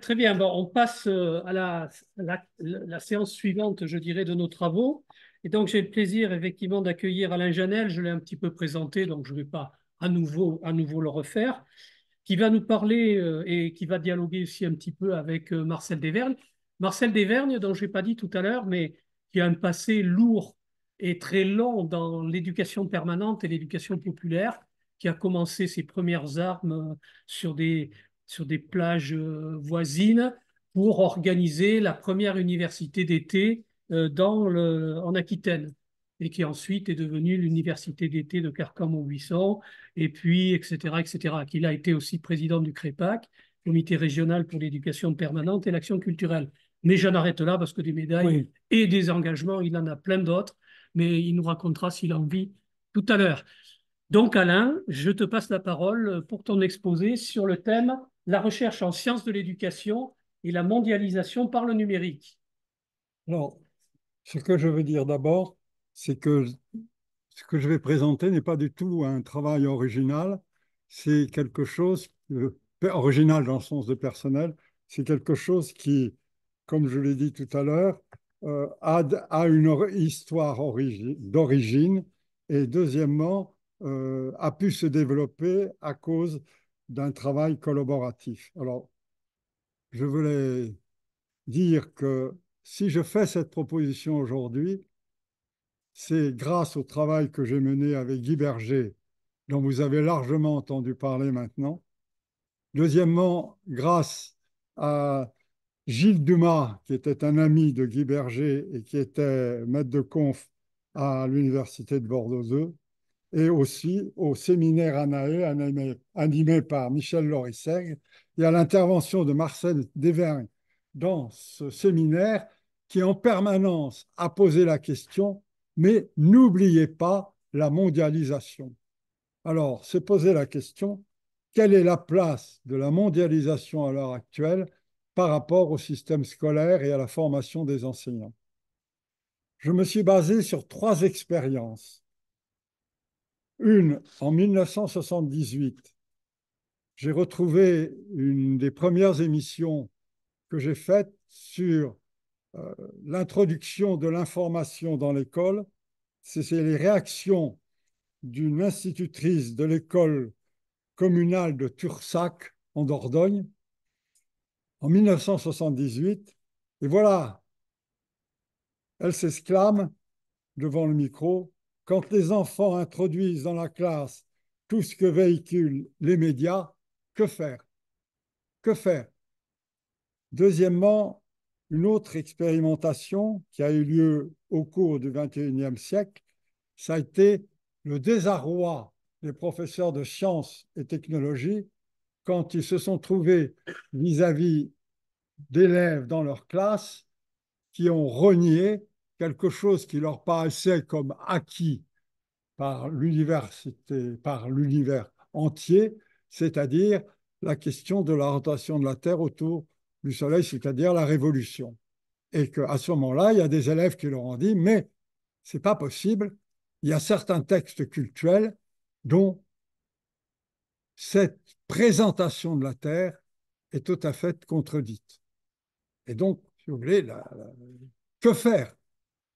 Très, bien. Bon, on passe euh, à la, la, séance suivante, je dirais, de nos travaux. Et donc, j'ai le plaisir, effectivement, d'accueillir Alain Janel. Je l'ai un petit peu présenté, donc je ne vais pas à nouveau, à nouveau le refaire. Qui va nous parler euh, et qui va dialoguer aussi un petit peu avec euh, Marcel Desvergnes. Marcel Desvergnes, dont je n'ai pas dit tout à l'heure, mais qui a un passé lourd et très long dans l'éducation permanente et l'éducation populaire, qui a commencé ses premières armes sur des sur des plages euh, voisines pour organiser la première université d'été euh, dans le, en Aquitaine et qui ensuite est devenue l'université d'été de au buisson et puis, etc., etc., qu'il a été aussi président du CREPAC, Comité régional pour l'éducation permanente et l'action culturelle. Mais j'en arrête là parce que des médailles et des engagements, il en a plein d'autres, mais il nous racontera s'il a envie tout à l'heure. Donc Alain, je te passe la parole pour ton exposé sur le thème la recherche en sciences de l'éducation et la mondialisation par le numérique Non, ce que je veux dire d'abord, c'est que ce que je vais présenter n'est pas du tout un travail original, c'est quelque chose, euh, original dans le sens de personnel, c'est quelque chose qui, comme je l'ai dit tout à l'heure, euh, a, une histoire d'origine et deuxièmement, euh, a pu se développer à cause d'un travail collaboratif. Alors, je voulais dire que si je fais cette proposition aujourd'hui, c'est grâce au travail que j'ai mené avec Guy Berger, dont vous avez largement entendu parler maintenant. Deuxièmement, grâce à Gilles Dumas, qui était un ami de Guy Berger et qui était maître de conf à l'Université de Bordeaux et aussi au séminaire ANAE animé, par Michel Lorisseg et à l'intervention de Marcel Devergne dans ce séminaire qui en permanence a posé la question mais n'oubliez pas la mondialisation. Alors, c'est poser la question quelle est la place de la mondialisation à l'heure actuelle par rapport au système scolaire et à la formation des enseignants Je me suis basé sur trois expériences une, en 1978, j'ai retrouvé une des premières émissions que j'ai faites sur euh, l'introduction de l'information dans l'école. C'est les réactions d'une institutrice de l'école communale de Tursac en Dordogne en 1978. Et voilà, elle s'exclame devant le micro, quand les enfants introduisent dans la classe tout ce que véhiculent les médias, que faire Que faire Deuxièmement, une autre expérimentation qui a eu lieu au cours du XXIe siècle, ça a été le désarroi des professeurs de sciences et technologies quand ils se sont trouvés vis-à-vis d'élèves dans leur classe qui ont renié quelque chose qui leur paraissait comme acquis par l'université, par l'univers entier, c'est-à-dire la question de la rotation de la Terre autour du Soleil, c'est-à-dire la révolution. Et qu'à ce moment-là, il y a des élèves qui leur ont dit, mais c'est pas possible, il y a certains textes cultuels dont cette présentation de la Terre est tout à fait contredite. Et donc, si vous voulez, que faire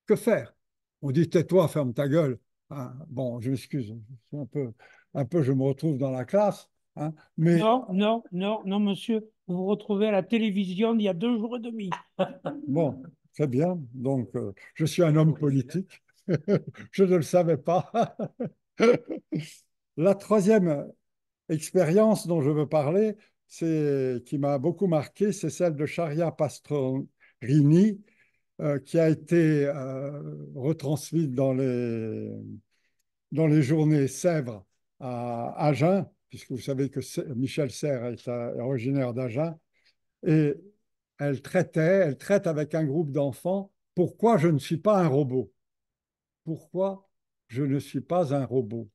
que faire On dit tais-toi, ferme ta gueule. Hein, bon, je m'excuse, un peu, un peu, je me retrouve dans la classe. Hein, non, non, non, non, monsieur, vous vous retrouvez à la télévision il y a deux jours et demi. bon, très bien. Donc, euh, je suis un homme politique. je ne le savais pas. la troisième expérience dont je veux parler, c'est qui m'a beaucoup marqué, c'est celle de Sharia Pastorini. Euh, qui a été euh, retransmise dans les, dans les journées Sèvres à Agen, puisque vous savez que Michel Serres euh, est, originaire d'Agen, et elle traitait, elle traite avec un groupe d'enfants pourquoi je ne suis pas un robot Pourquoi je ne suis pas un robot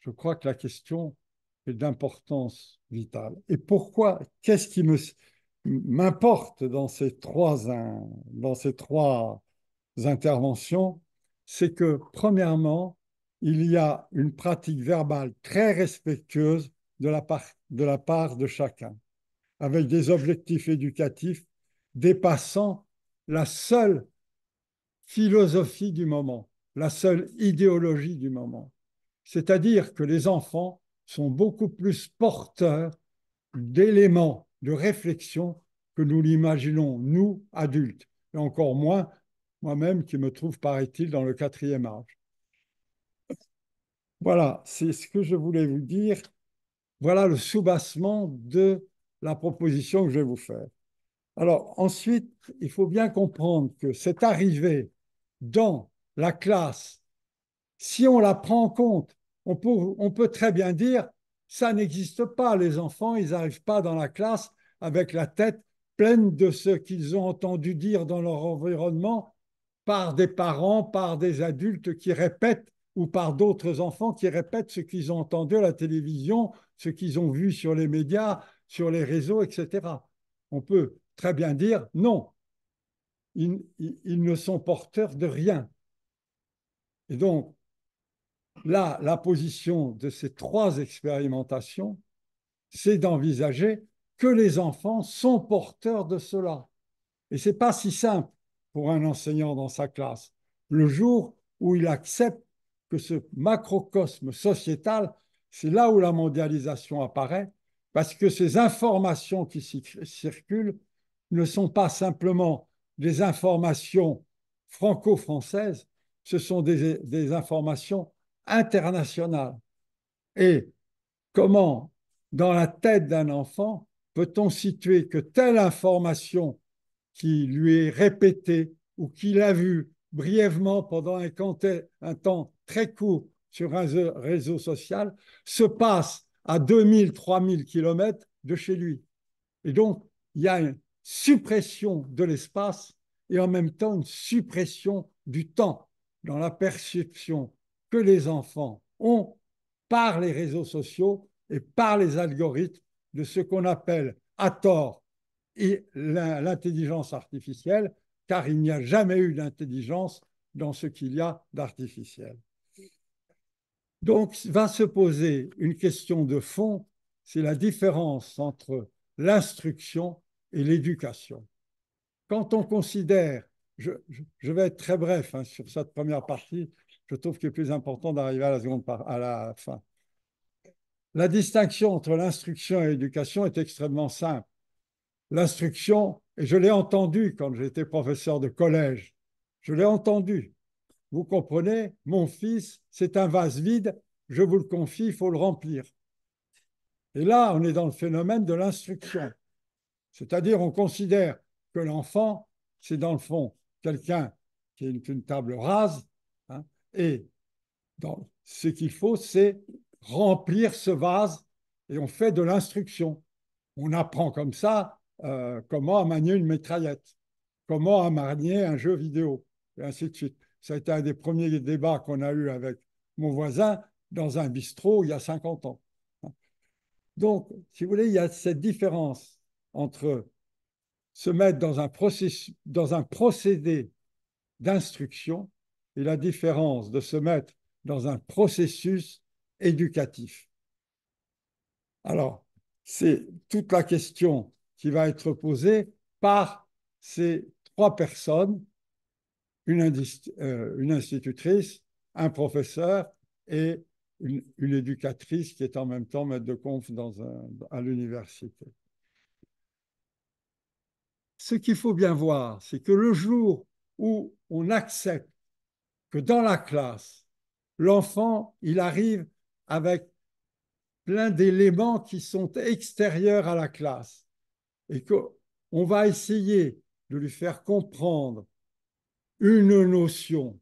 Je crois que la question est d'importance vitale. Et pourquoi Qu'est-ce qui me m'importe dans ces trois, dans ces trois interventions, c'est que, premièrement, il y a une pratique verbale très respectueuse de la, part, de la part de chacun, avec des objectifs éducatifs dépassant la seule philosophie du moment, la seule idéologie du moment. C'est-à-dire que les enfants sont beaucoup plus porteurs d'éléments de réflexion que nous l'imaginons, nous, adultes, et encore moins moi-même qui me trouve, paraît-il, dans le quatrième âge. Voilà, c'est ce que je voulais vous dire. Voilà le soubassement de la proposition que je vais vous faire. Alors ensuite, il faut bien comprendre que cette arrivée dans la classe, si on la prend en compte, on peut, on peut très bien dire, ça n'existe pas. Les enfants, ils n'arrivent pas dans la classe avec la tête pleine de ce qu'ils ont entendu dire dans leur environnement par des parents, par des adultes qui répètent ou par d'autres enfants qui répètent ce qu'ils ont entendu à la télévision, ce qu'ils ont vu sur les médias, sur les réseaux, etc. On peut très bien dire non, ils, ils, ne sont porteurs de rien. Et donc, là, la position de ces trois expérimentations, c'est d'envisager que les enfants sont porteurs de cela. Et ce n'est pas si simple pour un enseignant dans sa classe. Le jour où il accepte que ce macrocosme sociétal, c'est là où la mondialisation apparaît, parce que ces informations qui circulent ne sont pas simplement des informations franco-françaises, ce sont des informations international Et comment, dans la tête d'un enfant, peut-on situer que telle information qui lui est répétée ou qu'il a vue brièvement pendant un, un temps très court sur un réseau social se passe à 2000, 3000 kilomètres de chez lui. Et donc, il y a une suppression de l'espace et en même temps une suppression du temps dans la perception que les enfants ont par les réseaux sociaux et par les algorithmes de ce qu'on appelle à tort l'intelligence artificielle, car il n'y a jamais eu d'intelligence dans ce qu'il y a d'artificiel. Donc va se poser une question de fond, c'est la différence entre l'instruction et l'éducation. Quand on considère, je, vais être très bref hein, sur cette première partie, je trouve qu'il est plus important d'arriver à la seconde à la fin. La distinction entre l'instruction et l'éducation est extrêmement simple. L'instruction, et je l'ai entendu quand j'étais professeur de collège, je l'ai entendu. Vous comprenez, mon fils, c'est un vase vide, je vous le confie, il faut le remplir. Et là, on est dans le phénomène de l'instruction. C'est-à-dire, on considère que l'enfant, c'est dans le fond quelqu'un qui est qu'une une table rase, et ce qu'il faut, c'est remplir ce vase et on fait de l'instruction. On apprend comme ça euh, comment manier une mitraillette, comment manier un jeu vidéo, et ainsi de suite. Ça a été un des premiers débats qu'on a eu avec mon voisin dans un bistrot il y a 50 ans. Donc, si vous voulez, il y a cette différence entre se mettre dans un, process, dans un procédé d'instruction et la différence de se mettre dans un processus éducatif. Alors, c'est toute la question qui va être posée par ces trois personnes, une, euh, une institutrice, un professeur et une, éducatrice qui est en même temps maître de conf dans à l'université. Ce qu'il faut bien voir, c'est que le jour où on accepte que dans la classe, l'enfant, il arrive avec plein d'éléments qui sont extérieurs à la classe et qu'on va essayer de lui faire comprendre une notion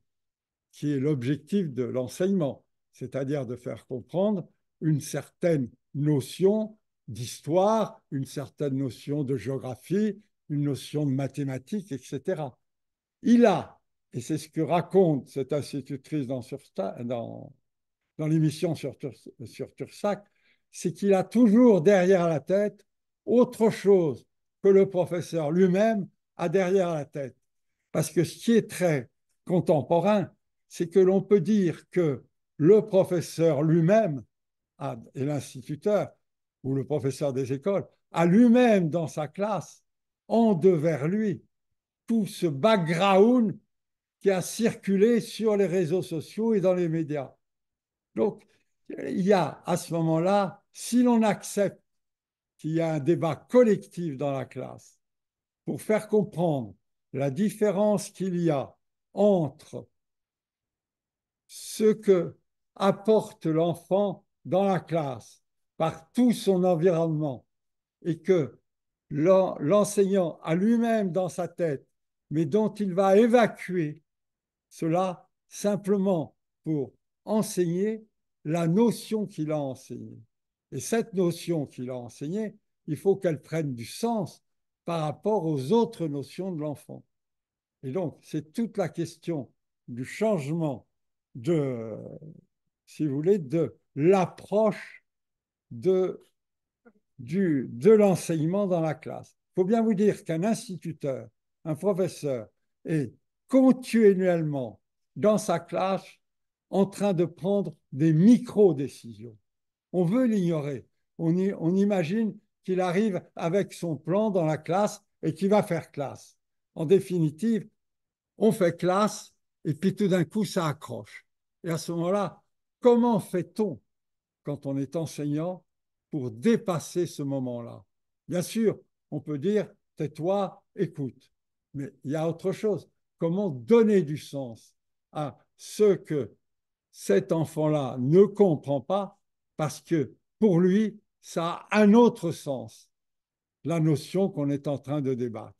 qui est l'objectif de l'enseignement, c'est-à-dire de faire comprendre une certaine notion d'histoire, une certaine notion de géographie, une notion de mathématiques, etc. Il a et c'est ce que raconte cette institutrice dans, l'émission sur, sur Tursac, c'est qu'il a toujours derrière la tête autre chose que le professeur lui-même a derrière la tête. Parce que ce qui est très contemporain, c'est que l'on peut dire que le professeur lui-même et l'instituteur ou le professeur des écoles a lui-même dans sa classe en devers lui tout ce background qui a circulé sur les réseaux sociaux et dans les médias. Donc, il y a à ce moment-là, si l'on accepte qu'il y a un débat collectif dans la classe pour faire comprendre la différence qu'il y a entre ce que apporte l'enfant dans la classe par tout son environnement et que l'enseignant a lui-même dans sa tête, mais dont il va évacuer cela simplement pour enseigner la notion qu'il a enseignée. Et cette notion qu'il a enseignée, il faut qu'elle prenne du sens par rapport aux autres notions de l'enfant. Et donc, c'est toute la question du changement de, si vous voulez, de l'approche de, de l'enseignement dans la classe. Il faut bien vous dire qu'un instituteur, un professeur et continuellement dans sa classe en train de prendre des micro-décisions. On veut l'ignorer. On, imagine qu'il arrive avec son plan dans la classe et qu'il va faire classe. En définitive, on fait classe et puis tout d'un coup, ça accroche. Et à ce moment-là, comment fait-on quand on est enseignant pour dépasser ce moment-là Bien sûr, on peut dire tais-toi, écoute. Mais il y a autre chose comment donner du sens à ce que cet enfant-là ne comprend pas, parce que pour lui, ça a un autre sens, la notion qu'on est en train de débattre.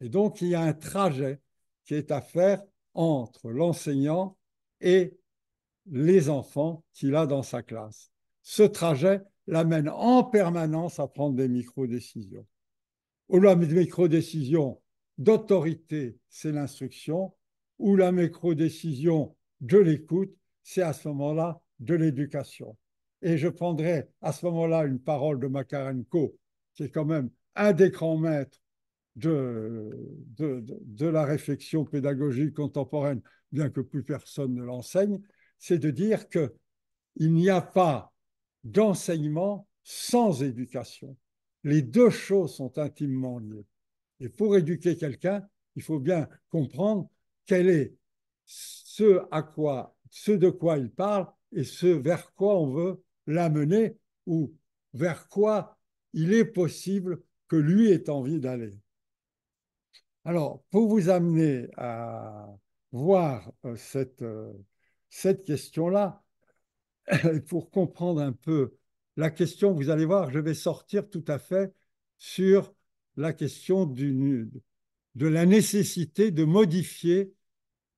Et donc, il y a un trajet qui est à faire entre l'enseignant et les enfants qu'il a dans sa classe. Ce trajet l'amène en permanence à prendre des micro-décisions. Ou la micro décisions d'autorité, c'est l'instruction, ou la micro-décision, de l'écoute, c'est à ce moment-là de l'éducation. Et je prendrai à ce moment-là une parole de Makarenko, qui est quand même un des grands maîtres de, la réflexion pédagogique contemporaine, bien que plus personne ne l'enseigne, c'est de dire que n'y a pas d'enseignement sans éducation. Les deux choses sont intimement liées. Et pour éduquer quelqu'un, il faut bien comprendre quel est ce à quoi, ce de quoi il parle et ce vers quoi on veut l'amener ou vers quoi il est possible que lui ait envie d'aller. Alors, pour vous amener à voir euh, cette, euh, cette question-là, pour comprendre un peu la question, vous allez voir, je vais sortir tout à fait sur la question du, de la nécessité de modifier,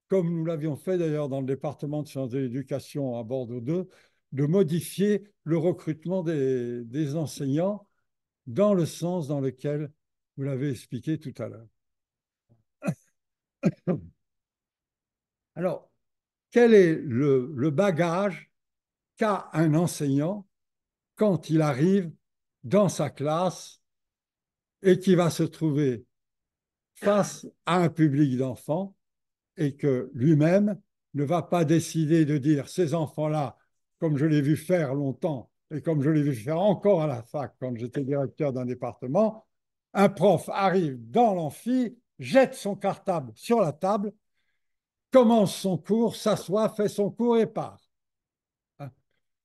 comme nous l'avions fait d'ailleurs dans le département de sciences de l'éducation à Bordeaux 2, de modifier le recrutement des, enseignants dans le sens dans lequel vous l'avez expliqué tout à l'heure. Alors, quel est le bagage qu'a un enseignant quand il arrive dans sa classe et qui va se trouver face à un public d'enfants et que lui-même ne va pas décider de dire ces enfants-là, comme je l'ai vu faire longtemps et comme je l'ai vu faire encore à la fac quand j'étais directeur d'un département, un prof arrive dans l'amphi, jette son cartable sur la table, commence son cours, s'assoit, fait son cours et part. Hein?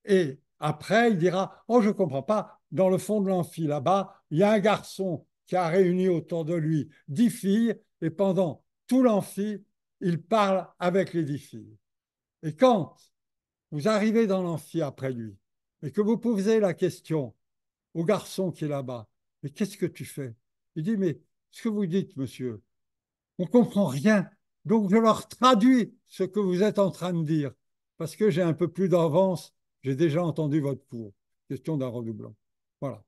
Et après, il dira Oh, je ne comprends pas, dans le fond de l'amphi là-bas, il y a un garçon qui a réuni autour de lui dix filles, et pendant tout l'amphi, il parle avec les dix filles. Et quand vous arrivez dans l'amphi après lui, et que vous posez la question au garçon qui est là-bas, mais qu'est-ce que tu fais Il dit, mais ce que vous dites, monsieur, on ne comprend rien. Donc je leur traduis ce que vous êtes en train de dire, parce que j'ai un peu plus d'avance, j'ai déjà entendu votre cours. Question d'un redoublant. Voilà.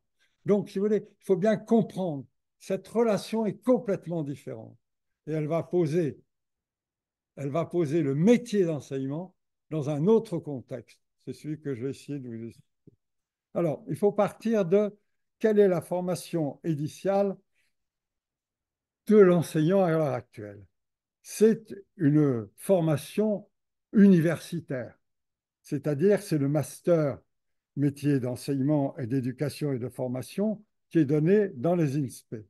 Donc, si vous voulez, il faut bien comprendre, cette relation est complètement différente. Et elle va poser, elle va poser le métier d'enseignement dans un autre contexte. C'est celui que je vais essayer de vous expliquer. Alors, il faut partir de quelle est la formation initiale de l'enseignant à l'heure actuelle. C'est une formation universitaire, c'est-à-dire c'est le master métiers d'enseignement et d'éducation et de formation qui est donné dans les INSPE,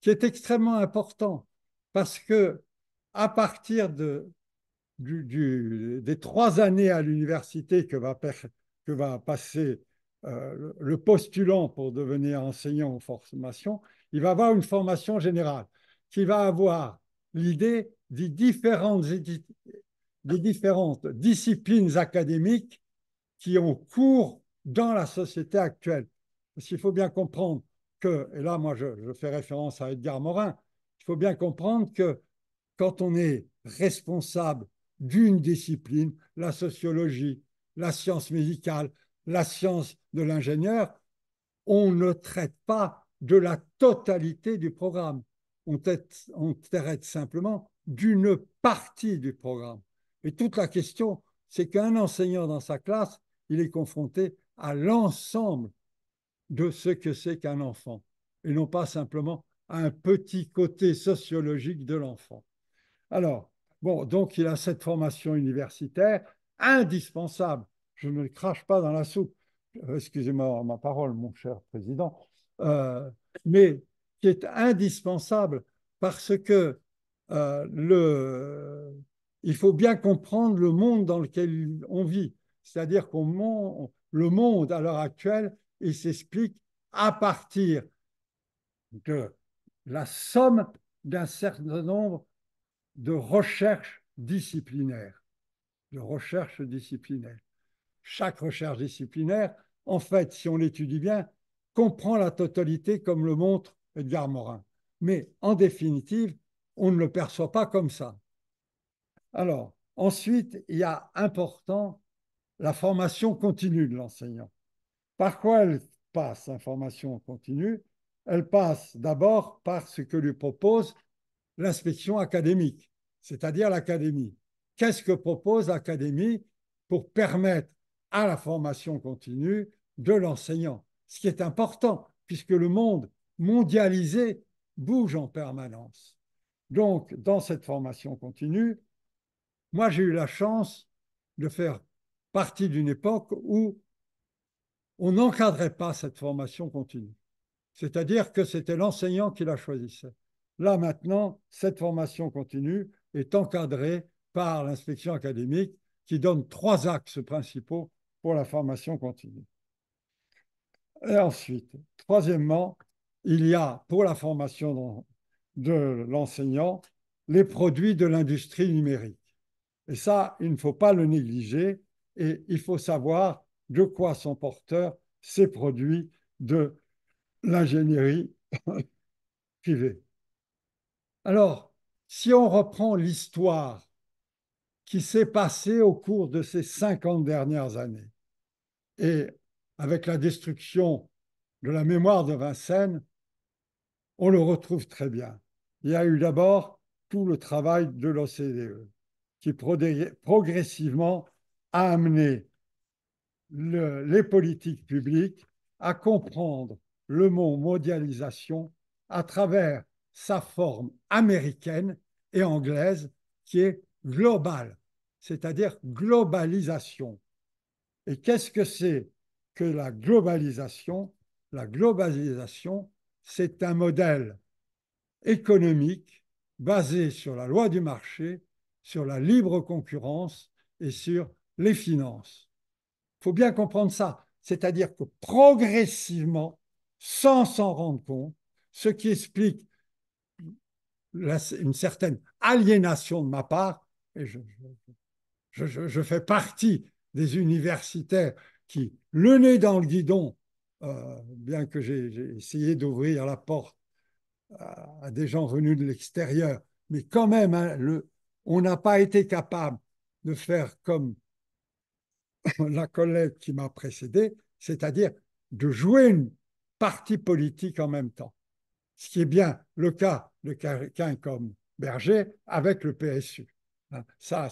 qui est extrêmement important parce que à partir de, du, des trois années à l'université que va, que va passer euh, le postulant pour devenir enseignant en formation, il va avoir une formation générale qui va avoir l'idée des différentes, des différentes disciplines académiques qui ont cours dans la société actuelle. Parce qu'il faut bien comprendre que, et là moi je, fais référence à Edgar Morin, il faut bien comprendre que quand on est responsable d'une discipline, la sociologie, la science médicale, la science de l'ingénieur, on ne traite pas de la totalité du programme. On on traite simplement d'une partie du programme. Et toute la question, c'est qu'un enseignant dans sa classe, il est confronté à l'ensemble de ce que c'est qu'un enfant, et non pas simplement à un petit côté sociologique de l'enfant. Alors, bon, donc il a cette formation universitaire indispensable. Je ne le crache pas dans la soupe, euh, excusez-moi ma parole, mon cher président, euh, mais qui est indispensable parce que euh, le, il faut bien comprendre le monde dans lequel on vit. C'est-à-dire que le monde à l'heure actuelle, il s'explique à partir de la somme d'un certain nombre de recherches disciplinaires. De recherches disciplinaires. Chaque recherche disciplinaire, en fait, si on l'étudie bien, comprend la totalité comme le montre Edgar Morin. Mais en définitive, on ne le perçoit pas comme ça. Alors, ensuite, il y a important la formation continue de l'enseignant. Par quoi elle passe, la formation continue Elle passe d'abord par ce que lui propose l'inspection académique, c'est-à-dire l'académie. Qu'est-ce que propose l'académie pour permettre à la formation continue de l'enseignant Ce qui est important, puisque le monde mondialisé bouge en permanence. Donc, dans cette formation continue, moi, j'ai eu la chance de faire partie d'une époque où on n'encadrait pas cette formation continue. C'est-à-dire que c'était l'enseignant qui la choisissait. Là, maintenant, cette formation continue est encadrée par l'inspection académique qui donne trois axes principaux pour la formation continue. Et ensuite, troisièmement, il y a pour la formation de l'enseignant les produits de l'industrie numérique. Et ça, il ne faut pas le négliger et il faut savoir de quoi sont porteurs ces produits de l'ingénierie privée. Alors, si on reprend l'histoire qui s'est passée au cours de ces 50 dernières années, et avec la destruction de la mémoire de Vincennes, on le retrouve très bien. Il y a eu d'abord tout le travail de l'OCDE, qui progressivement à amener les politiques publiques à comprendre le mot mondialisation à travers sa forme américaine et anglaise qui est globale, c'est-à-dire globalisation. Et qu'est-ce que c'est que la globalisation La globalisation, c'est un modèle économique basé sur la loi du marché, sur la libre concurrence et sur les finances. Il faut bien comprendre ça. C'est-à-dire que progressivement, sans s'en rendre compte, ce qui explique une certaine aliénation de ma part, et je, fais partie des universitaires qui, le nez dans le guidon, euh, bien que j'ai essayé d'ouvrir la porte à, des gens venus de l'extérieur, mais quand même, hein, on n'a pas été capable de faire comme la collègue qui m'a précédé, c'est-à-dire de jouer une partie politique en même temps. Ce qui est bien le cas de quelqu'un comme Berger avec le PSU. Hein, ça,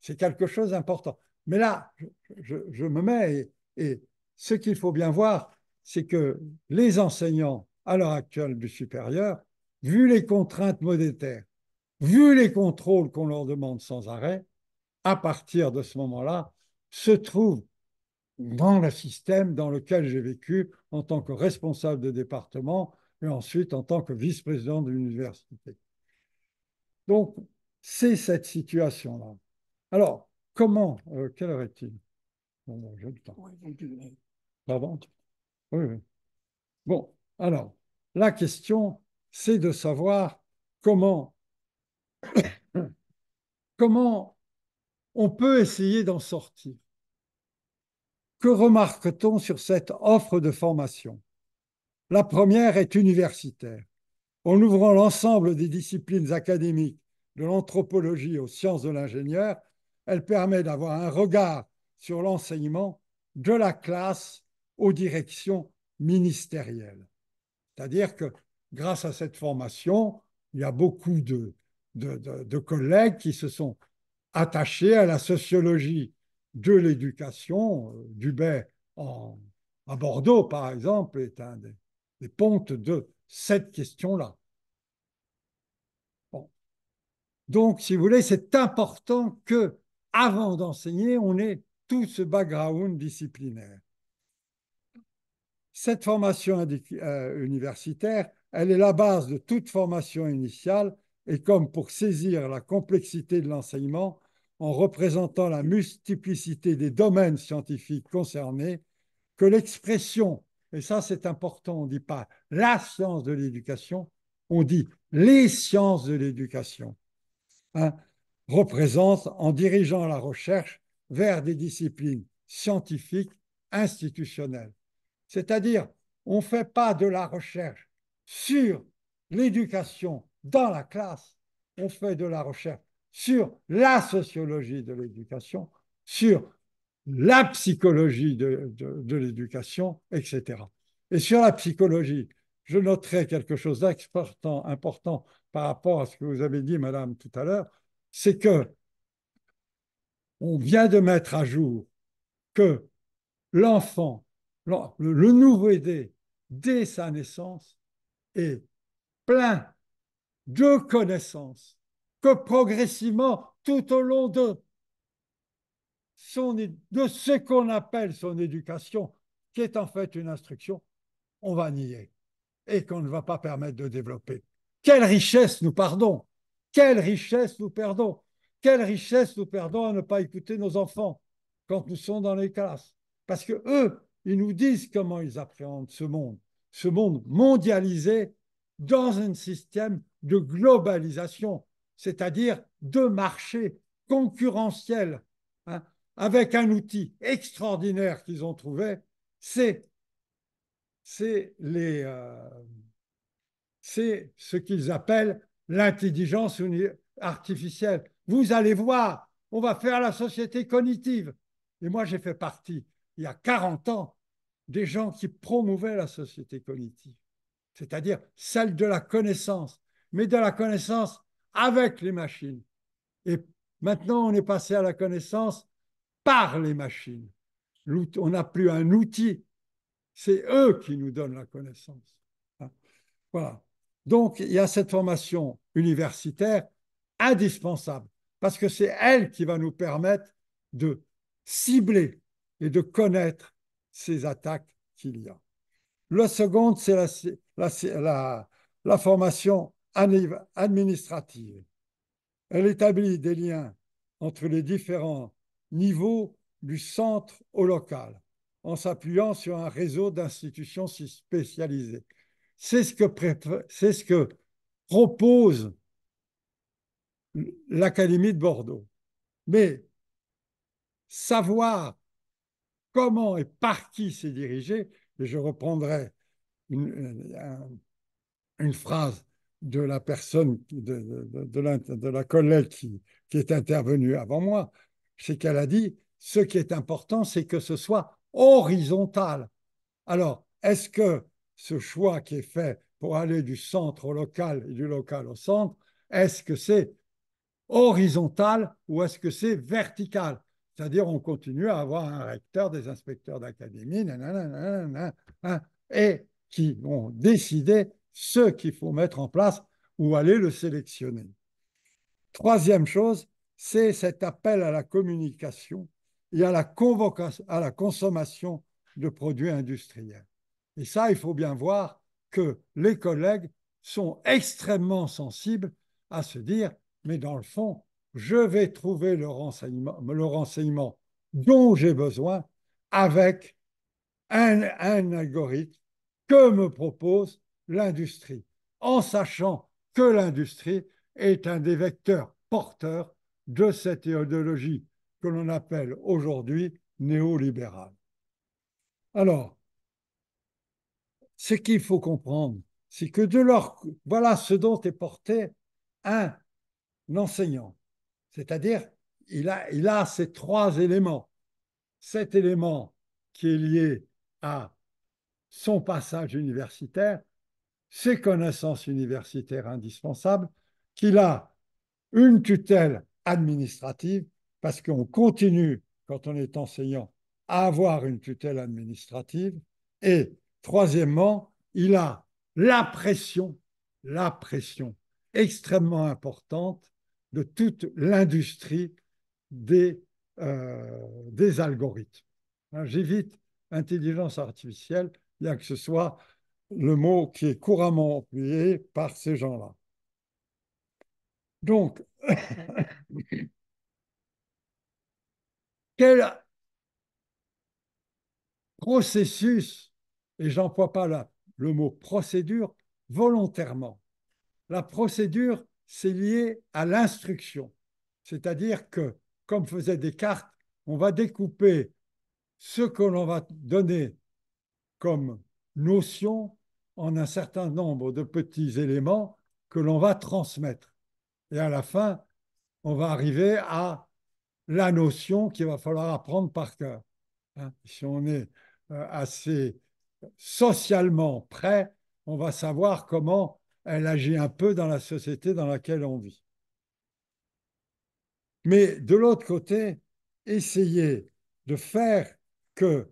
c'est quelque chose d'important. Mais là, je, me mets, et, et ce qu'il faut bien voir, c'est que les enseignants à l'heure actuelle du supérieur, vu les contraintes monétaires, vu les contrôles qu'on leur demande sans arrêt, à partir de ce moment-là, se trouve dans le système dans lequel j'ai vécu en tant que responsable de département et ensuite en tant que vice-président de l'université. Donc, c'est cette situation-là. Alors, comment, euh, quelle heure est-il J'ai le temps. Bon, alors, la question, c'est de savoir comment, comment on peut essayer d'en sortir. Que remarque-t-on sur cette offre de formation La première est universitaire. En ouvrant l'ensemble des disciplines académiques, de l'anthropologie aux sciences de l'ingénieur, elle permet d'avoir un regard sur l'enseignement de la classe aux directions ministérielles. C'est-à-dire que grâce à cette formation, il y a beaucoup de, de, collègues qui se sont attaché à la sociologie de l'éducation. Euh, Dubé en, à Bordeaux, par exemple, est un des, pontes de cette question-là. Donc, si vous voulez, c'est important que, avant d'enseigner, on ait tout ce background disciplinaire. Cette formation euh, universitaire, elle est la base de toute formation initiale et comme pour saisir la complexité de l'enseignement en représentant la multiplicité des domaines scientifiques concernés, que l'expression, et ça c'est important, on ne dit pas la science de l'éducation, on dit les sciences de l'éducation, hein, représente en dirigeant la recherche vers des disciplines scientifiques institutionnelles. C'est-à-dire, on ne fait pas de la recherche sur l'éducation dans la classe, on fait de la recherche sur la sociologie de l'éducation, sur la psychologie de, l'éducation, etc. Et sur la psychologie, je noterai quelque chose d'important important par rapport à ce que vous avez dit, madame, tout à l'heure, c'est que on vient de mettre à jour que l'enfant, le, le nouveau aidé, dès sa naissance, est plein de connaissances, que progressivement, tout au long de, son, de ce qu'on appelle son éducation, qui est en fait une instruction, on va nier et qu'on ne va pas permettre de développer. Quelle richesse nous perdons Quelle richesse nous perdons Quelle richesse nous perdons à ne pas écouter nos enfants quand nous sommes dans les classes Parce que eux, ils nous disent comment ils appréhendent ce monde, ce monde mondialisé dans un système de globalisation, c'est-à-dire de marché concurrentiel, hein, avec un outil extraordinaire qu'ils ont trouvé, c'est les euh, c'est ce qu'ils appellent l'intelligence artificielle. Vous allez voir, on va faire la société cognitive. Et moi, j'ai fait partie, il y a 40 ans, des gens qui promouvaient la société cognitive c'est-à-dire celle de la connaissance, mais de la connaissance avec les machines. Et maintenant, on est passé à la connaissance par les machines. On n'a plus un outil, c'est eux qui nous donnent la connaissance. Hein. Voilà. Donc, il y a cette formation universitaire indispensable, parce que c'est elle qui va nous permettre de cibler et de connaître ces attaques qu'il y a. La seconde, c'est la, formation administrative. Elle établit des liens entre les différents niveaux du centre au local en s'appuyant sur un réseau d'institutions spécialisées. C'est ce, ce que, propose l'Académie de Bordeaux. Mais savoir comment et par qui c'est dirigé, je reprendrai une, phrase de la personne, de, la, collègue qui, est intervenue avant moi, c'est qu'elle a dit, ce qui est important, c'est que ce soit horizontal. Alors, est-ce que ce choix qui est fait pour aller du centre au local et du local au centre, est-ce que c'est horizontal ou est-ce que c'est vertical c'est-à-dire, on continue à avoir un recteur, des inspecteurs d'académie, hein, et qui vont décider ce qu'il faut mettre en place ou aller le sélectionner. Troisième chose, c'est cet appel à la communication et à la, convocation, à la consommation de produits industriels. Et ça, il faut bien voir que les collègues sont extrêmement sensibles à se dire, mais dans le fond, je vais trouver le renseignement, dont j'ai besoin avec un, algorithme que me propose l'industrie, en sachant que l'industrie est un des vecteurs porteurs de cette idéologie que l'on appelle aujourd'hui néolibérale. Alors, ce qu'il faut comprendre, c'est que de leur, voilà ce dont est porté un enseignant, c'est-à-dire, il a, ces trois éléments. Cet élément qui est lié à son passage universitaire, ses connaissances universitaires indispensables, qu'il a une tutelle administrative, parce qu'on continue, quand on est enseignant, à avoir une tutelle administrative. Et troisièmement, il a la pression, la pression extrêmement importante de toute l'industrie des, euh, des algorithmes. Hein, j'évite intelligence artificielle, bien que ce soit le mot qui est couramment employé par ces gens-là. Donc, quel processus, et j'emploie pas le mot procédure volontairement, la procédure c'est lié à l'instruction. C'est-à-dire que, comme faisait Descartes, on va découper ce que l'on va donner comme notion en un certain nombre de petits éléments que l'on va transmettre. Et à la fin, on va arriver à la notion qu'il va falloir apprendre par cœur. Hein. si on est euh, assez socialement prêt, on va savoir comment elle agit un peu dans la société dans laquelle on vit. Mais de l'autre côté, essayer de faire que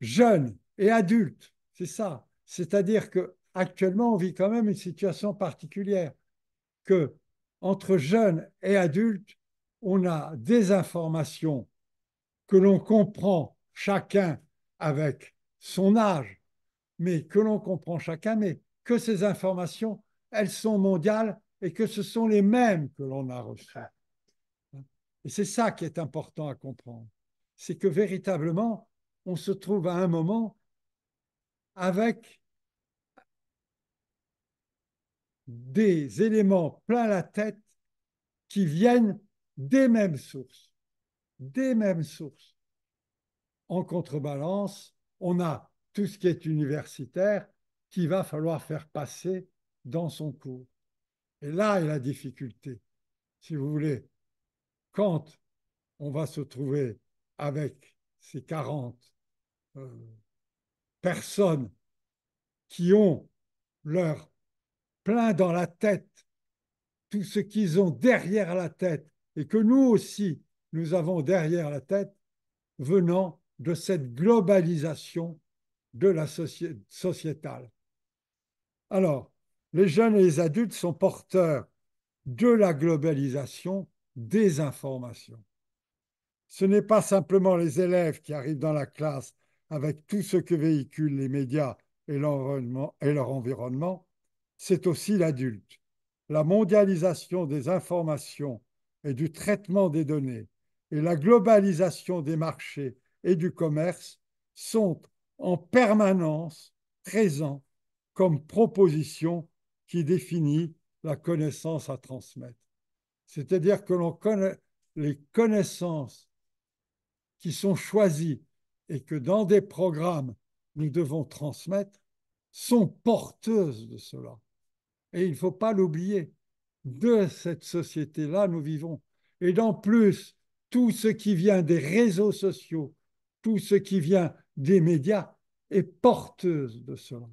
jeunes et adultes, c'est ça, c'est-à-dire que actuellement on vit quand même une situation particulière que entre jeunes et adultes, on a des informations que l'on comprend chacun avec son âge, mais que l'on comprend chacun, mais que ces informations elles sont mondiales et que ce sont les mêmes que l'on a reçues. Et c'est ça qui est important à comprendre. C'est que véritablement, on se trouve à un moment avec des éléments plein la tête qui viennent des mêmes sources. Des mêmes sources. En contrebalance, on a tout ce qui est universitaire qu'il va falloir faire passer dans son cours. Et là est la difficulté, si vous voulez. Quand on va se trouver avec ces 40 euh, personnes qui ont leur plein dans la tête, tout ce qu'ils ont derrière la tête, et que nous aussi, nous avons derrière la tête, venant de cette globalisation de la sociétale. Alors, les jeunes et les adultes sont porteurs de la globalisation des informations. Ce n'est pas simplement les élèves qui arrivent dans la classe avec tout ce que véhiculent les médias et, leur environnement, c'est aussi l'adulte. La mondialisation des informations et du traitement des données et la globalisation des marchés et du commerce sont en permanence présents comme propositions qui définit la connaissance à transmettre. C'est-à-dire que l'on connaît les connaissances qui sont choisies et que dans des programmes nous devons transmettre sont porteuses de cela. Et il ne faut pas l'oublier. De cette société-là, nous vivons. Et en plus, tout ce qui vient des réseaux sociaux, tout ce qui vient des médias est porteuse de cela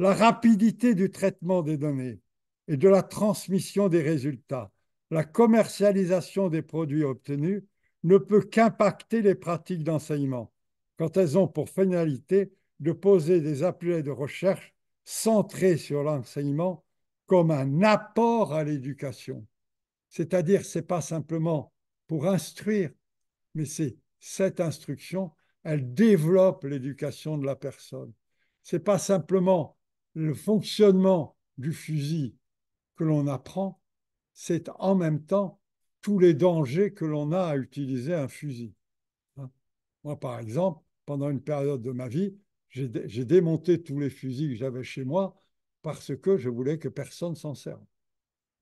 la rapidité du traitement des données et de la transmission des résultats, la commercialisation des produits obtenus ne peut qu'impacter les pratiques d'enseignement quand elles ont pour finalité de poser des appuis de recherche centrés sur l'enseignement comme un apport à l'éducation. C'est-à-dire, ce n'est pas simplement pour instruire, mais c'est cette instruction, elle développe l'éducation de la personne. Ce n'est pas simplement le fonctionnement du fusil que l'on apprend, c'est en même temps tous les dangers que l'on a à utiliser un fusil. Hein. Moi, par exemple, pendant une période de ma vie, j'ai démonté tous les fusils que j'avais chez moi parce que je voulais que personne s'en serve.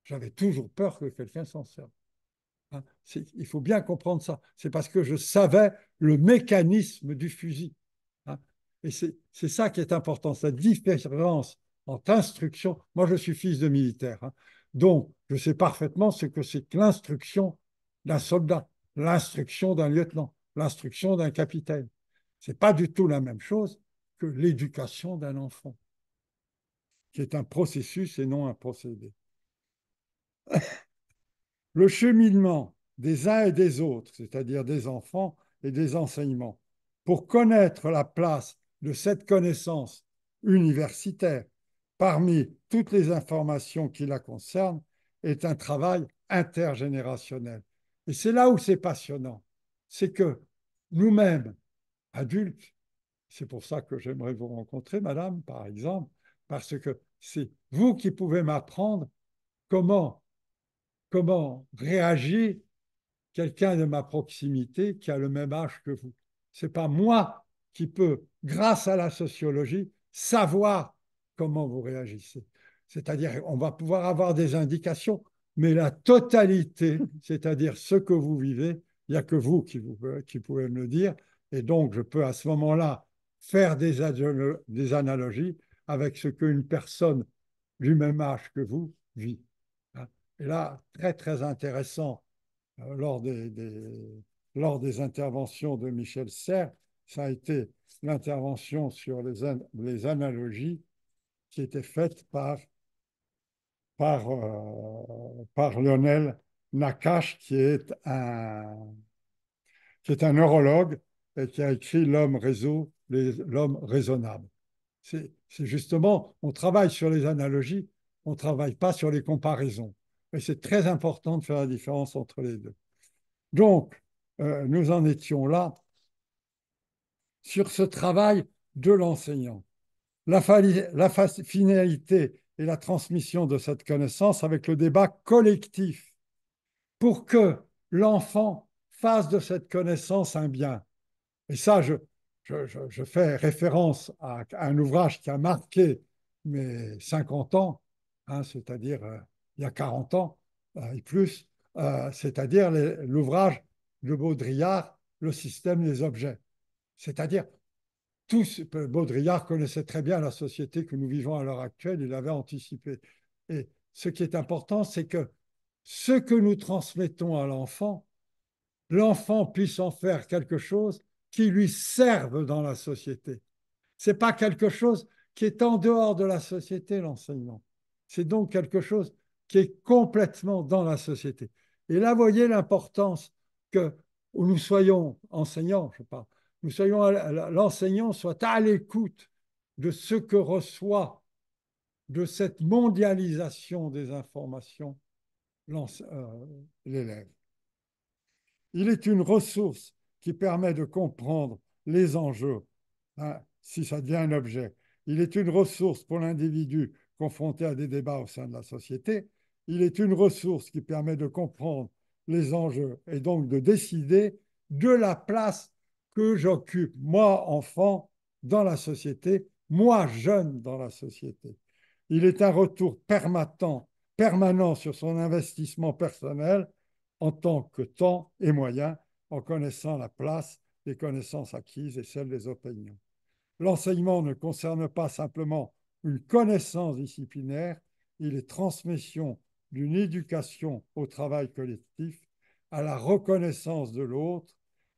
J'avais toujours peur que quelqu'un s'en serve. Hein. il faut bien comprendre ça. C'est parce que je savais le mécanisme du fusil. Et c'est ça qui est important, cette différence entre instruction. Moi, je suis fils de militaire, hein. donc je sais parfaitement ce que c'est que l'instruction d'un soldat, l'instruction d'un lieutenant, l'instruction d'un capitaine. C'est pas du tout la même chose que l'éducation d'un enfant, qui est un processus et non un procédé. Le cheminement des uns et des autres, c'est-à-dire des enfants et des enseignements, pour connaître la place de cette connaissance universitaire parmi toutes les informations qui la concernent est un travail intergénérationnel. Et c'est là où c'est passionnant, c'est que nous-mêmes, adultes, c'est pour ça que j'aimerais vous rencontrer, madame, par exemple, parce que c'est vous qui pouvez m'apprendre comment, comment réagit quelqu'un de ma proximité qui a le même âge que vous. C'est pas moi qui peut, grâce à la sociologie, savoir comment vous réagissez. C'est-à-dire, on va pouvoir avoir des indications, mais la totalité, c'est-à-dire ce que vous vivez, il n'y a que vous qui, euh, qui, pouvez me le dire. Et donc, je peux à ce moment-là faire des, des analogies avec ce qu'une personne du même âge que vous vit. Hein. Et là, très, très intéressant, euh, lors lors des interventions de Michel Serres, ça a été l'intervention sur les, analogies qui étaient faites par, par, euh, Lionel Nakash, qui est, un, un neurologue et qui a écrit L'homme réseau, l'homme raisonnable. C'est justement, on travaille sur les analogies, on ne travaille pas sur les comparaisons. Mais c'est très important de faire la différence entre les deux. Donc, euh, nous en étions là sur ce travail de l'enseignant. La, finalité et la transmission de cette connaissance avec le débat collectif pour que l'enfant fasse de cette connaissance un bien. Et ça, je, fais référence à, un ouvrage qui a marqué mes 50 ans, hein, c'est-à-dire euh, il y a 40 ans euh, et plus, euh, c'est-à-dire l'ouvrage de Baudrillard, Le système des objets. C'est-à-dire, tous, euh, Baudrillard connaissait très bien la société que nous vivons à l'heure actuelle, il l'avait anticipé. Et ce qui est important, c'est que ce que nous transmettons à l'enfant, l'enfant puisse en faire quelque chose qui lui serve dans la société. C'est pas quelque chose qui est en dehors de la société, l'enseignement. C'est donc quelque chose qui est complètement dans la société. Et là, voyez l'importance que nous soyons enseignants, je parle, soyons l'enseignant soit à l'écoute de ce que reçoit de cette mondialisation des informations euh, l'élève. Il est une ressource qui permet de comprendre les enjeux, hein, si ça devient un objet. Il est une ressource pour l'individu confronté à des débats au sein de la société. Il est une ressource qui permet de comprendre les enjeux et donc de décider de la place que j'occupe, moi enfant, dans la société, moi jeune dans la société. Il est un retour permanent, permanent sur son investissement personnel en tant que temps et moyen, en connaissant la place des connaissances acquises et celles des opinions. L'enseignement ne concerne pas simplement une connaissance disciplinaire, il est transmission d'une éducation au travail collectif, à la reconnaissance de l'autre,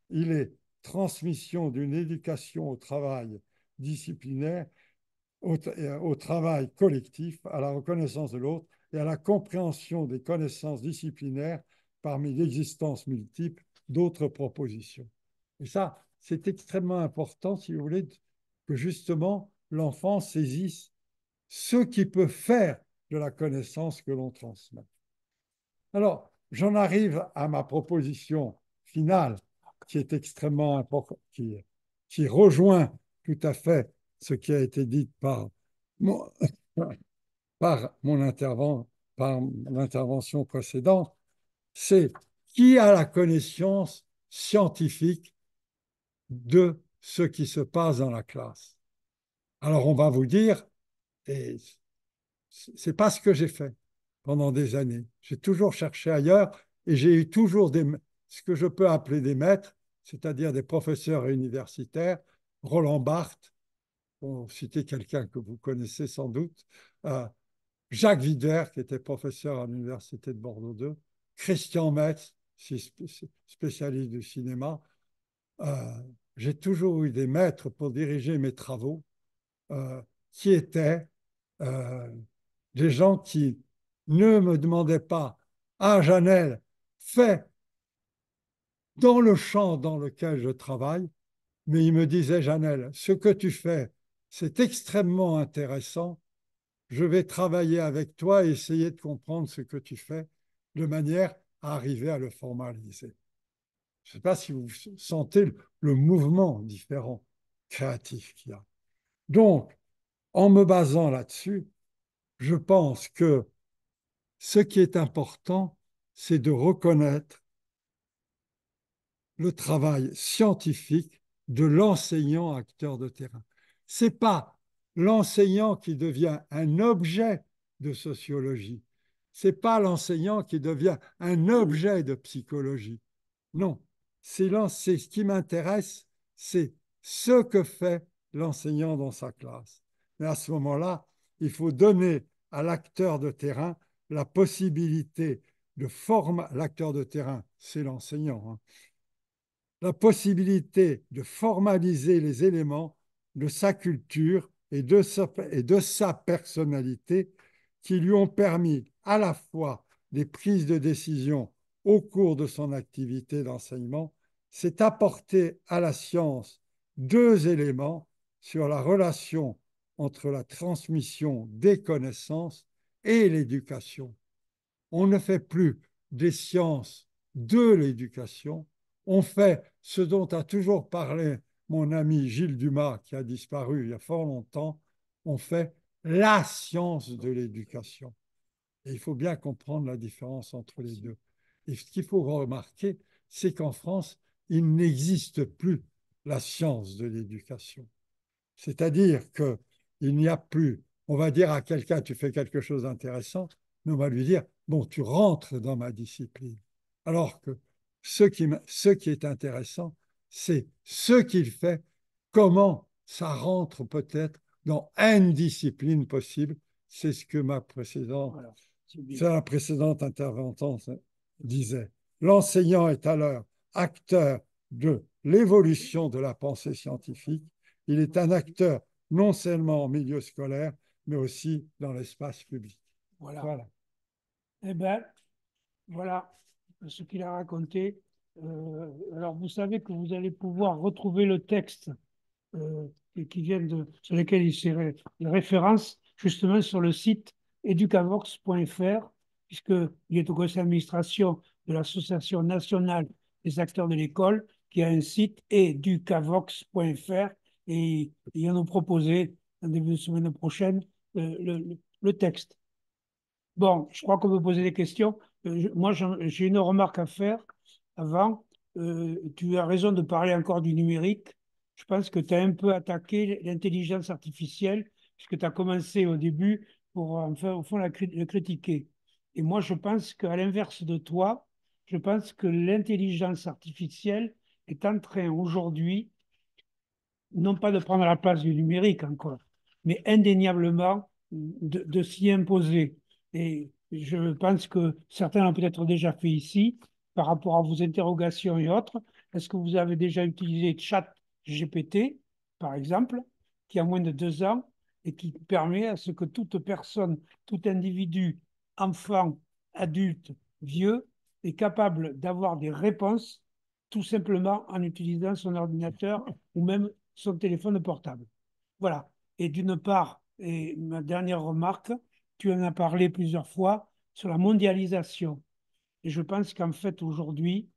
il est transmission d'une éducation au travail disciplinaire, au, travail collectif, à la reconnaissance de l'autre et à la compréhension des connaissances disciplinaires parmi l'existence multiple d'autres propositions. Et ça, c'est extrêmement important, si vous voulez, que justement l'enfant saisisse ce qui peut faire de la connaissance que l'on transmet. Alors, j'en arrive à ma proposition finale qui est extrêmement important, qui, rejoint tout à fait ce qui a été dit par mon, par mon intervention par précédente, c'est qui a la connaissance scientifique de ce qui se passe dans la classe. Alors on va vous dire, et c'est pas ce que j'ai fait pendant des années. J'ai toujours cherché ailleurs et j'ai eu toujours des, ce que je peux appeler des maîtres, c'est-à-dire des professeurs universitaires, Roland Barthes, pour citer quelqu'un que vous connaissez sans doute, euh, Jacques Vider, qui était professeur à l'Université de Bordeaux 2, Christian Metz, spécialiste du cinéma. Euh, j'ai toujours eu des maîtres pour diriger mes travaux euh, qui étaient des gens qui ne me demandaient pas Ah, Janel, fais dans le champ dans lequel je travaille, mais il me disait, Janelle, ce que tu fais, c'est extrêmement intéressant. Je vais travailler avec toi et essayer de comprendre ce que tu fais de manière à arriver à le formaliser. Je ne sais pas si vous sentez le mouvement différent, créatif qu'il y a. Donc, en me basant là-dessus, je pense que ce qui est important, c'est de reconnaître le travail scientifique de l'enseignant acteur de terrain. C'est pas l'enseignant qui devient un objet de sociologie. C'est pas l'enseignant qui devient un objet de psychologie. Non, c'est ce qui m'intéresse, c'est ce que fait l'enseignant dans sa classe. Mais à ce moment-là, il faut donner à l'acteur de terrain la possibilité de former l'acteur de terrain, c'est l'enseignant, hein la possibilité de formaliser les éléments de sa culture et de sa, personnalité qui lui ont permis à la fois des prises de décision au cours de son activité d'enseignement, c'est apporter à la science deux éléments sur la relation entre la transmission des connaissances et l'éducation. On ne fait plus des sciences de l'éducation, on fait ce dont a toujours parlé mon ami Gilles Dumas, qui a disparu il y a fort longtemps, on fait la science de l'éducation. Et il faut bien comprendre la différence entre les deux. Et ce qu'il faut remarquer, c'est qu'en France, il n'existe plus la science de l'éducation. C'est-à-dire que il n'y a plus, on va dire à quelqu'un, tu fais quelque chose d'intéressant, mais on va lui dire, bon, tu rentres dans ma discipline. Alors que ce qui, ce qui est intéressant, c'est ce qu'il fait, comment ça rentre peut-être dans une discipline possible. C'est ce que ma précédente, voilà, la précédente euh, disait. L'enseignant est alors acteur de l'évolution de la pensée scientifique. Il est un acteur non seulement en milieu scolaire, mais aussi dans l'espace public. Voilà. voilà. Eh bien, voilà ce qu'il a raconté. Euh, alors, vous savez que vous allez pouvoir retrouver le texte euh, qui vient de, sur lequel il s'est référencé référence, justement sur le site educavox.fr, puisqu'il est au conseil d'administration de l'Association nationale des acteurs de l'école, qui a un site educavox.fr, et il va nous proposer, en début de semaine prochaine, euh, le texte. Bon, je crois qu'on peut poser des questions. Euh, moi, j'ai une remarque à faire avant. Euh, tu as raison de parler encore du numérique. Je pense que tu as un peu attaqué l'intelligence artificielle, puisque tu as commencé au début pour, enfin, au fond, la, le critiquer. Et moi, je pense qu'à l'inverse de toi, je pense que l'intelligence artificielle est en train aujourd'hui, non pas de prendre la place du numérique encore, mais indéniablement de, de s'y imposer. Et je pense que certains l'ont peut-être déjà fait ici, par rapport à vos interrogations et autres. Est-ce que vous avez déjà utilisé Chat GPT, par exemple, qui a moins de deux ans et qui permet à ce que toute personne, tout individu, enfant, adulte, vieux, est capable d'avoir des réponses tout simplement en utilisant son ordinateur ou même son téléphone portable. Voilà. Et d'une part, et ma dernière remarque, tu en as parlé plusieurs fois, sur la mondialisation. Et je pense qu'en fait, aujourd'hui,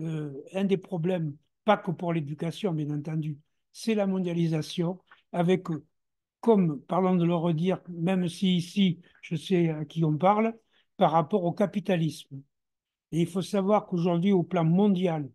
euh, un des problèmes, pas que pour l'éducation, bien entendu, c'est la mondialisation, avec, comme, parlons de le redire, même si ici, je sais à qui on parle, par rapport au capitalisme. Et il faut savoir qu'aujourd'hui, au plan mondial,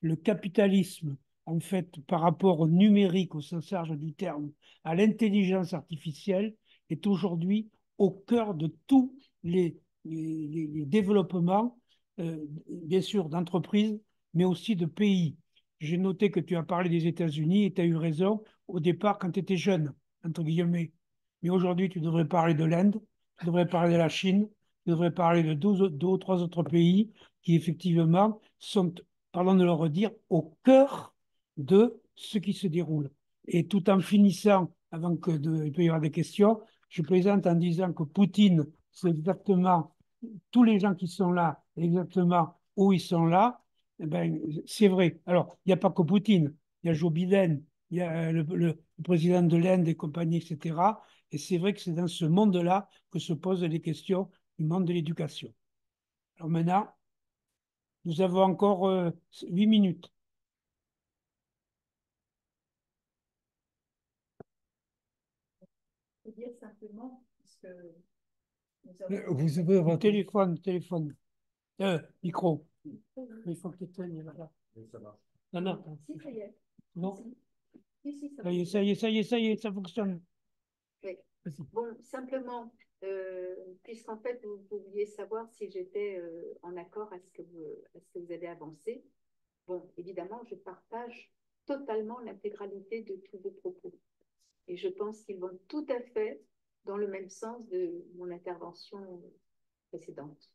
le capitalisme, en fait, par rapport au numérique, au sens large du terme, à l'intelligence artificielle, est aujourd'hui au cœur de tous les, les, développements, euh, bien sûr, d'entreprises, mais aussi de pays. J'ai noté que tu as parlé des États-Unis et tu as eu raison au départ quand tu étais jeune, entre guillemets. Mais aujourd'hui, tu devrais parler de l'Inde, tu devrais parler de la Chine, tu devrais parler de deux, deux ou trois autres pays qui, effectivement, sont, pardon de le redire, au cœur de ce qui se déroule. Et tout en finissant, avant que de, il peut y avoir des questions, je présente en disant que Poutine, c'est exactement tous les gens qui sont là, exactement où ils sont là. Eh ben, c'est vrai. Alors, il n'y a pas que Poutine, il y a Joe Biden, il y a euh, le, président de l'Inde et compagnie, etc. Et c'est vrai que c'est dans ce monde-là que se posent les questions du monde de l'éducation. Alors maintenant, nous avons encore euh, huit minutes. Vous avez votre téléphone, téléphone, euh, micro. Il faut que tu là. Ça Non, non. ça y est. ça, y est, ça y est, ça fonctionne. Bon, simplement, euh, puisqu'en fait, vous vouliez savoir si j'étais euh, en accord à ce, que vous, à ce que vous avez avancé. Bon, évidemment, je partage totalement l'intégralité de tous vos propos. Et je pense qu'ils vont tout à fait dans le même sens de mon intervention précédente.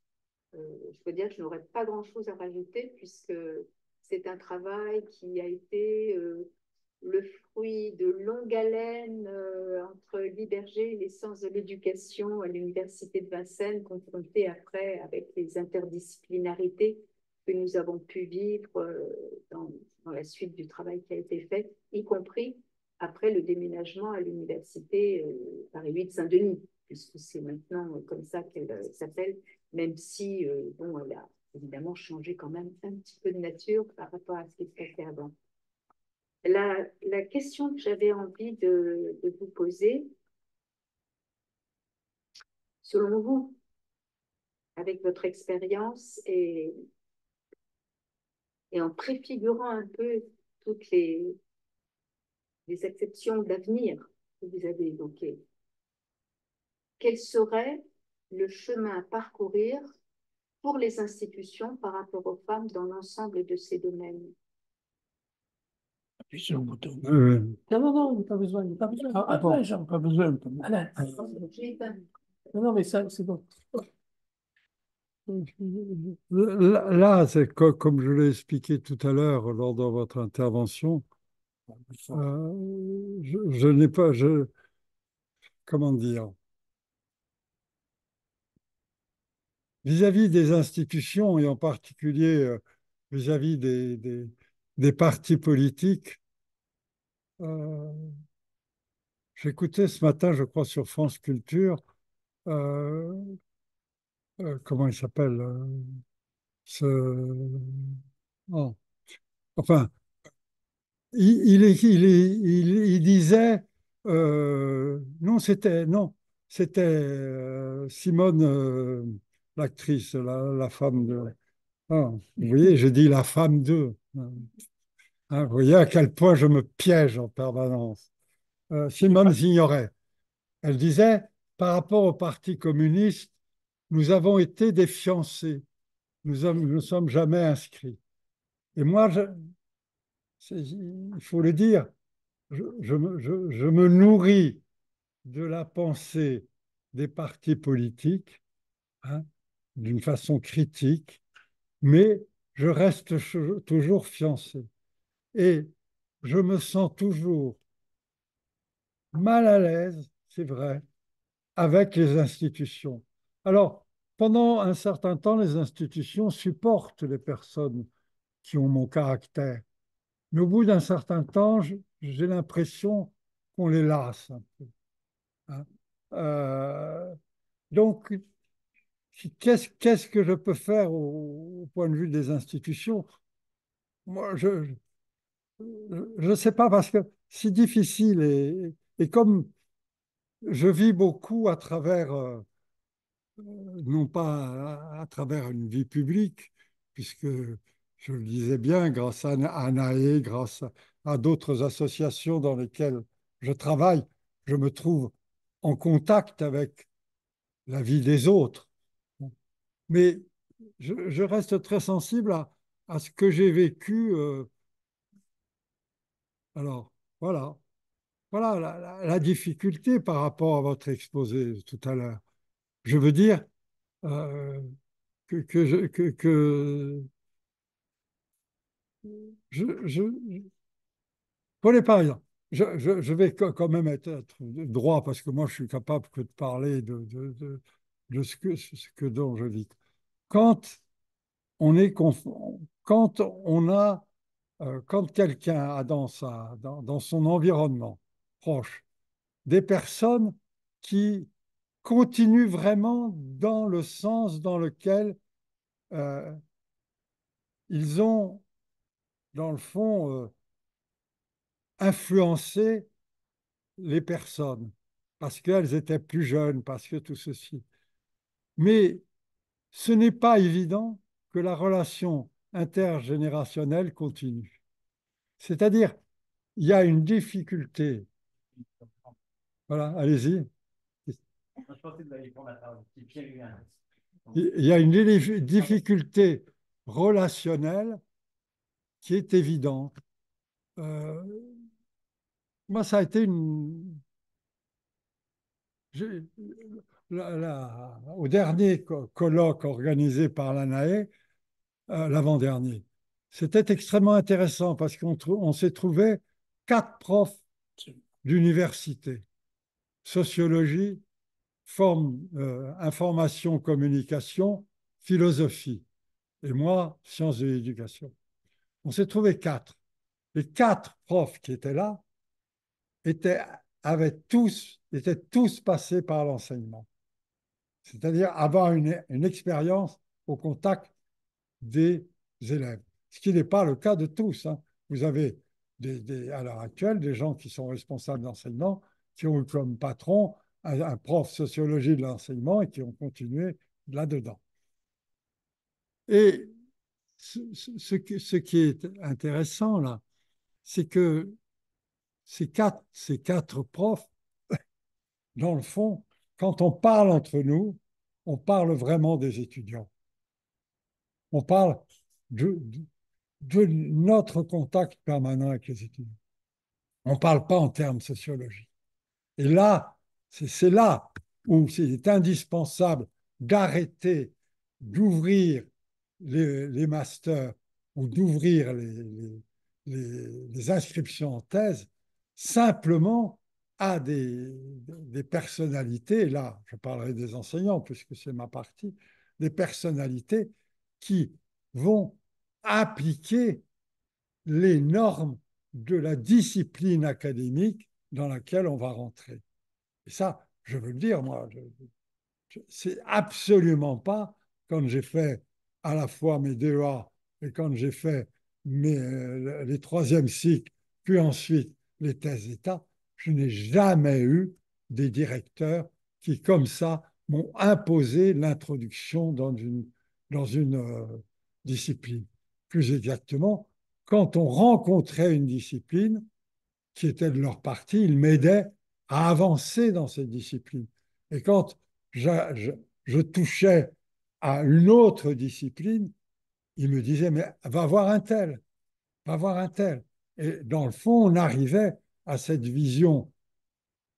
Euh, je veux dire que je n'aurais pas grand-chose à rajouter puisque c'est un travail qui a été euh, le fruit de longues haleines euh, entre l'Iberger et les sciences de l'éducation à l'Université de Vincennes, confronté après avec les interdisciplinarités que nous avons pu vivre dans, dans la suite du travail qui a été fait, y compris après le déménagement à l'université euh, Paris 8 Saint-Denis, puisque c'est maintenant euh, comme ça qu'elle euh, s'appelle, même si bon, elle a évidemment changé quand même un petit peu de nature par rapport à ce qui se passait avant. La, la question que j'avais envie de, de, vous poser, selon vous, avec votre expérience et, et en préfigurant un peu toutes les, les exceptions d'avenir que vous avez évoquées, quel serait le chemin à parcourir pour les institutions par rapport aux femmes dans l'ensemble de ces domaines Appuie euh, Non, non, pas besoin. Pas besoin. pas besoin. Non, mais ça, c'est bon. Euh, là, comme je l'ai expliqué tout à l'heure lors de votre intervention, euh, je, n'ai pas, je, comment dire, vis-à-vis des institutions et en particulier euh, vis-à-vis des, des, partis politiques, euh, j'écoutais ce matin, je crois, sur France Culture, comment il s'appelle ce... Oh, enfin, il, disait, euh, non, c'était, non, c'était euh, Simone, euh, l'actrice, la, femme de. Ah, vous voyez, je dis la femme de. Hein, hein, vous voyez à quel point je me piège en permanence. Simone ignorait Elle disait, par rapport au Parti communiste, nous avons été des fiancés. Nous ne sommes jamais inscrits. Et moi, il faut le dire, je, me nourris de la pensée des partis politiques hein, d'une façon critique, mais je reste toujours fiancé. Et je me sens toujours mal à l'aise, c'est vrai, avec les institutions. Alors, pendant un certain temps, les institutions supportent les personnes qui ont mon caractère. Mais au bout d'un certain temps, j'ai l'impression qu'on les lasse un peu. Hein. Euh, donc, qu'est-ce que je peux faire au, point de vue des institutions Moi, je ne sais pas parce que c'est difficile et, et, comme je vis beaucoup à travers, euh, non pas à travers une vie publique, puisque je le disais bien, grâce à ANAE, grâce à d'autres associations dans lesquelles je travaille, je me trouve en contact avec la vie des autres. Mais je, reste très sensible à, ce que j'ai vécu. Euh, alors, voilà. Voilà la, difficulté par rapport à votre exposé tout à l'heure. Je veux dire euh, que, je, que, que je, pour les je, je, vais quand même être, droit parce que moi, je suis capable que de parler de, de, de, ce, que, ce que dont je vis. Quand on est quand on a euh, quand quelqu'un a dans sa dans, dans, son environnement proche des personnes qui continuent vraiment dans le sens dans lequel euh, ils ont dans le fond, euh, influencer les personnes, parce qu'elles étaient plus jeunes, parce que tout ceci. Mais ce n'est pas évident que la relation intergénérationnelle continue. C'est-à-dire, il y a une difficulté. Voilà, allez-y. Il y a une difficulté relationnelle qui est évident. Euh, moi, ça a été une. au dernier colloque organisé par l'ANAE, euh, l'avant-dernier, c'était extrêmement intéressant parce qu'on s'est trouvé quatre profs d'université sociologie, forme, euh, information, communication, philosophie, et moi, sciences de l'éducation on s'est trouvé quatre. Les quatre profs qui étaient là étaient, avaient tous, étaient tous passés par l'enseignement. C'est-à-dire avoir une, expérience au contact des élèves, ce qui n'est pas le cas de tous. Hein. Vous avez à l'heure actuelle des gens qui sont responsables d'enseignement, qui ont eu comme patron un, prof sociologie de l'enseignement et qui ont continué là-dedans. Et ce, ce, qui est intéressant là, c'est que ces quatre, ces quatre profs, dans le fond, quand on parle entre nous, on parle vraiment des étudiants. On parle de, de, notre contact permanent avec les étudiants. On ne parle pas en termes sociologiques. Et là, c'est là où c'est indispensable d'arrêter, d'ouvrir les, masters ou d'ouvrir les, inscriptions en thèse simplement à des, des personnalités, là je parlerai des enseignants puisque c'est ma partie, des personnalités qui vont appliquer les normes de la discipline académique dans laquelle on va rentrer. Et ça, je veux le dire, moi, c'est absolument pas, quand j'ai fait à la fois mes DEA et quand j'ai fait mes, euh, les troisième cycles, puis ensuite les thèses d'État, je n'ai jamais eu des directeurs qui, comme ça, m'ont imposé l'introduction dans une, dans une euh, discipline. Plus exactement, quand on rencontrait une discipline qui était de leur partie, ils m'aidaient à avancer dans cette discipline. Et quand je touchais à une autre discipline, il me disait, mais va voir un tel, va voir un tel. Et dans le fond, on arrivait à cette vision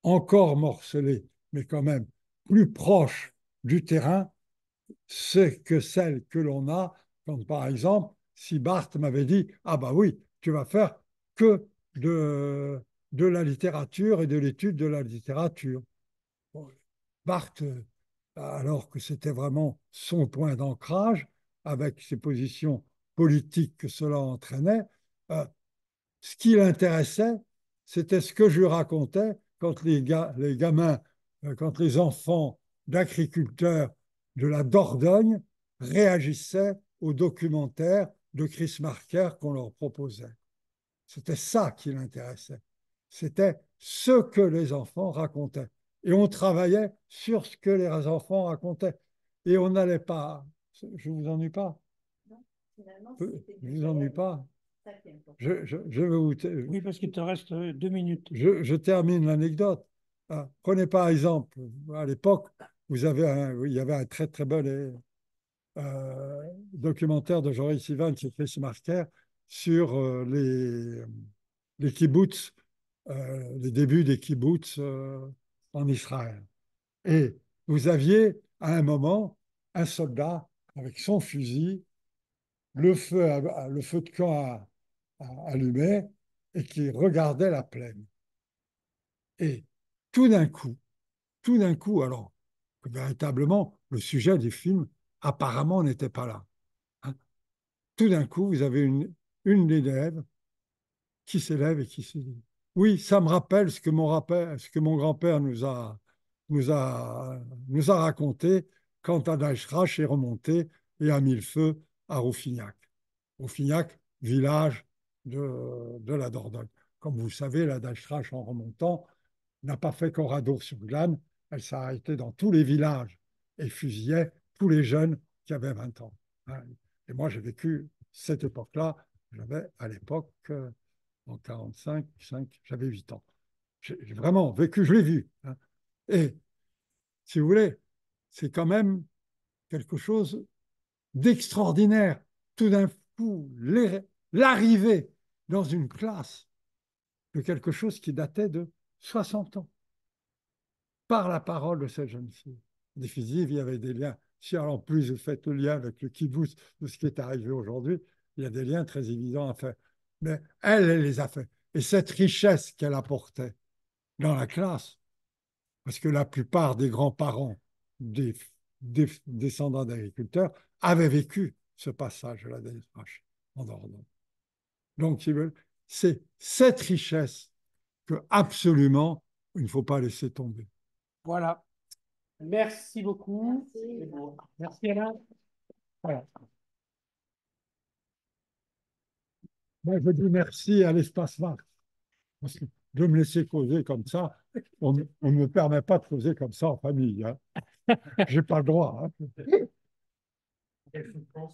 encore morcelée, mais quand même plus proche du terrain, c'est que celle que l'on a quand, par exemple, si Barthes m'avait dit, ah bah oui, tu vas faire que de, de la littérature et de l'étude de la littérature. Barthes, alors que c'était vraiment son point d'ancrage, avec ses positions politiques que cela entraînait, euh, ce qui l'intéressait, c'était ce que je racontais quand les, les gamins, euh, quand les enfants d'agriculteurs de la Dordogne réagissaient au documentaire de Chris Marker qu'on leur proposait. C'était ça qui l'intéressait. C'était ce que les enfants racontaient et on travaillait sur ce que les enfants racontaient. Et on n'allait pas. Je vous ennuie pas Non, finalement, Je vous ennuie pas je, je, vais vous Oui, parce qu'il te reste euh, deux minutes. Je, je termine l'anecdote. Hein, prenez par exemple, à l'époque, vous avez il y avait un très très bel euh, documentaire de Joris qui et ce master sur euh, les, les kibbutz, les débuts des kibbutz en Israël. Et vous aviez à un moment un soldat avec son fusil, le feu, le feu de camp allumé, et qui regardait la plaine. Et tout d'un coup, tout d'un coup, alors, véritablement, le sujet du film apparemment n'était pas là. Hein, tout d'un coup, vous avez une, une élève qui s'élève et qui s'élève oui, ça me rappelle ce que mon, mon grand-père nous a, nous, a, nous a raconté quand Adaïshrach est remonté et a mis le feu à Rouffignac. Rouffignac, village de, la Dordogne. Comme vous savez, la en remontant, n'a pas fait qu'en radeau sur glane elle s'est arrêtée dans tous les villages et fusillait tous les jeunes qui avaient 20 ans. Hein. Et moi, j'ai vécu cette époque-là, j'avais à l'époque euh, en 45, j'avais 8 ans. J'ai vraiment vécu, je l'ai vu. Hein. Et si vous voulez, c'est quand même quelque chose d'extraordinaire. Tout d'un coup, l'arrivée dans une classe de quelque chose qui datait de 60 ans par la parole de cette jeune fille. définitive, il y avait des liens. Si en plus vous faites le lien avec le kibbutz de ce qui est arrivé aujourd'hui, il y a des liens très évidents à faire elle, elle les a fait. Et cette richesse qu'elle apportait dans la classe, parce que la plupart des grands-parents des, descendants d'agriculteurs avaient vécu ce passage de la vache en Dordogne. Donc, c'est cette richesse que absolument il ne faut pas laisser tomber. Voilà. Merci beaucoup. Merci, Alain. Voilà. je dis merci à l'espace Mars. de me laisser causer comme ça, on ne me permet pas de causer comme ça en famille. Hein. Je n'ai pas le droit. Hein.